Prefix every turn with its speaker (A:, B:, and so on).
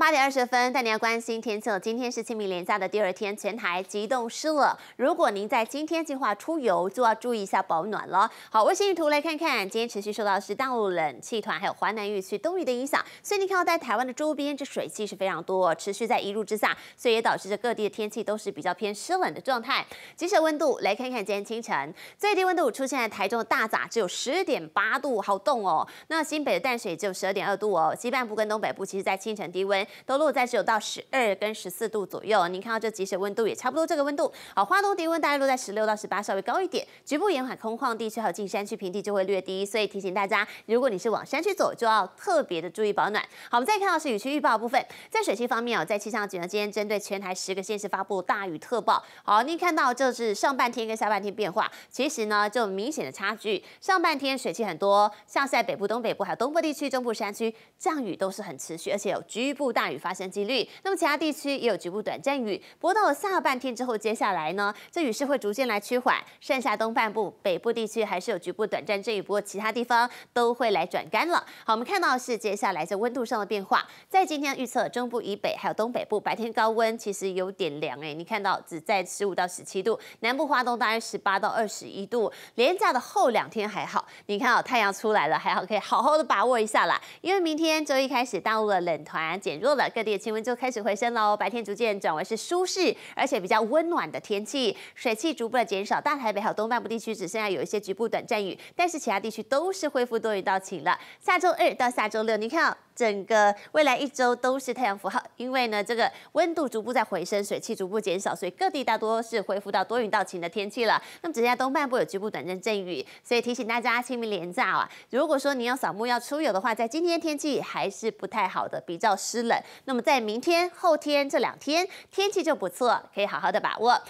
A: 八点二十分，带您来关心天气今天是清明连假的第二天，全台极冻湿了。如果您在今天计划出游，就要注意一下保暖了。好，卫星图来看看，今天持续受到是大陆冷气团还有华南雨区东移的影响，所以您看到在台湾的周边，这水汽是非常多，持续在一入之下，所以也导致着各地的天气都是比较偏湿冷的状态。即时温度，来看看今天清晨最低温度出现在台中的大甲，只有十点八度，好冻哦。那新北的淡水只有十二点二度哦，西半部跟东北部其实在清晨低温。都落在九到十二跟十四度左右，您看到这即时温度也差不多这个温度。好，花东低温大概落在十六到十八，稍微高一点。局部沿海空旷地区还有近山区平地就会略低，所以提醒大家，如果你是往山区走，就要特别的注意保暖。好，我们再看到是雨区预报部分，在水系方面哦，在气象局呢今天针对全台十个县市发布大雨特报。好，您看到就是上半天跟下半天变化，其实呢就明显的差距，上半天水汽很多，像在北部、东北部还有东部地区、中部山区降雨都是很持续，而且有局部。大雨发生几率，那么其他地区也有局部短暂雨。不过到了下半天之后，接下来呢，这雨势会逐渐来趋缓。剩下东半部、北部地区还是有局部短暂阵雨，不过其他地方都会来转干了。好，我们看到是接下来在温度上的变化，在今天预测中部以北还有东北部白天高温其实有点凉哎，你看到只在十五到十七度，南部花东大约十八到二十一度。连假的后两天还好，你看到太阳出来了，还好可以好好的把握一下啦。因为明天周一开始大陆的冷团减。弱了，各地的气温就开始回升喽，白天逐渐转为是舒适而且比较温暖的天气，水汽逐步的减少，大台北和东半部地区只剩下有一些局部短暂雨，但是其他地区都是恢复多云到晴了。下周二到下周六，你看整个未来一周都是太阳符号，因为呢，这个温度逐步在回升，水汽逐步减少，所以各地大多是恢复到多云到晴的天气了。那么，只剩下东半部有局部短暂阵雨。所以提醒大家清明连假啊，如果说你要扫墓要出游的话，在今天天气还是不太好的，比较湿冷。那么在明天、后天这两天天气就不错，可以好好的把握。